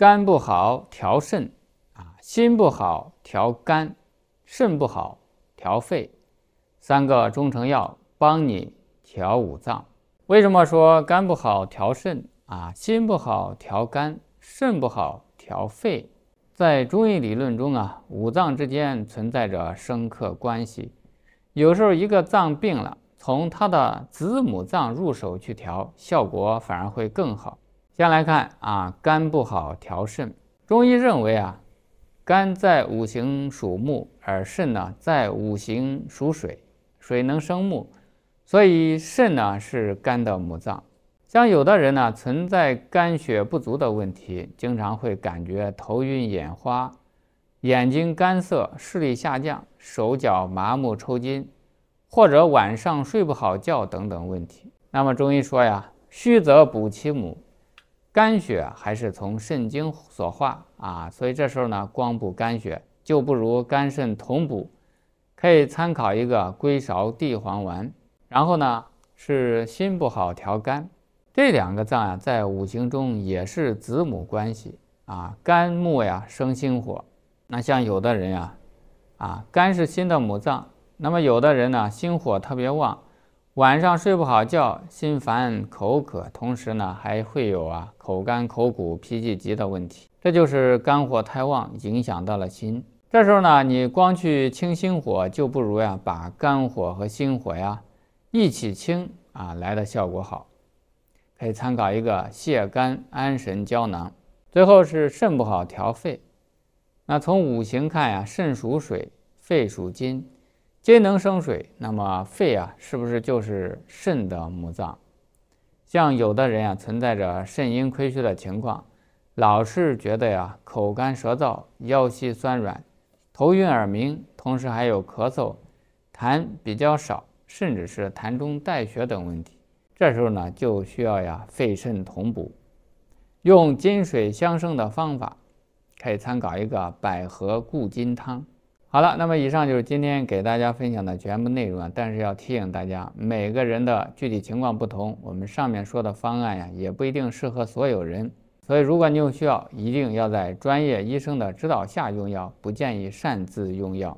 肝不好调肾，啊，心不好调肝，肾不好调肺，三个中成药帮你调五脏。为什么说肝不好调肾啊？心不好调肝，肾不好调肺？在中医理论中啊，五脏之间存在着深刻关系，有时候一个脏病了，从他的子母脏入手去调，效果反而会更好。先来看啊，肝不好调肾。中医认为啊，肝在五行属木，而肾呢在五行属水，水能生木，所以肾呢是肝的母脏。像有的人呢存在肝血不足的问题，经常会感觉头晕眼花、眼睛干涩、视力下降、手脚麻木抽筋，或者晚上睡不好觉等等问题。那么中医说呀，虚则补其母。肝血还是从肾经所化啊，所以这时候呢，光补肝血就不如肝肾同补，可以参考一个龟芍地黄丸。然后呢，是心不好调肝，这两个脏呀，在五行中也是子母关系啊，肝木呀生心火。那像有的人呀，啊，肝是心的母脏，那么有的人呢，心火特别旺。晚上睡不好觉，心烦口渴，同时呢还会有啊口干口苦、脾气急的问题，这就是肝火太旺影响到了心。这时候呢，你光去清心火就不如呀把肝火和心火呀一起清啊来的效果好，可以参考一个泻肝安神胶囊。最后是肾不好调肺，那从五行看呀，肾属水，肺属金。金能生水，那么肺啊，是不是就是肾的母脏？像有的人啊，存在着肾阴亏虚的情况，老是觉得呀，口干舌燥、腰膝酸软、头晕耳鸣，同时还有咳嗽、痰比较少，甚至是痰中带血等问题。这时候呢，就需要呀，肺肾同补，用金水相生的方法，可以参考一个百合固金汤。好了，那么以上就是今天给大家分享的全部内容啊。但是要提醒大家，每个人的具体情况不同，我们上面说的方案呀，也不一定适合所有人。所以，如果你有需要，一定要在专业医生的指导下用药，不建议擅自用药。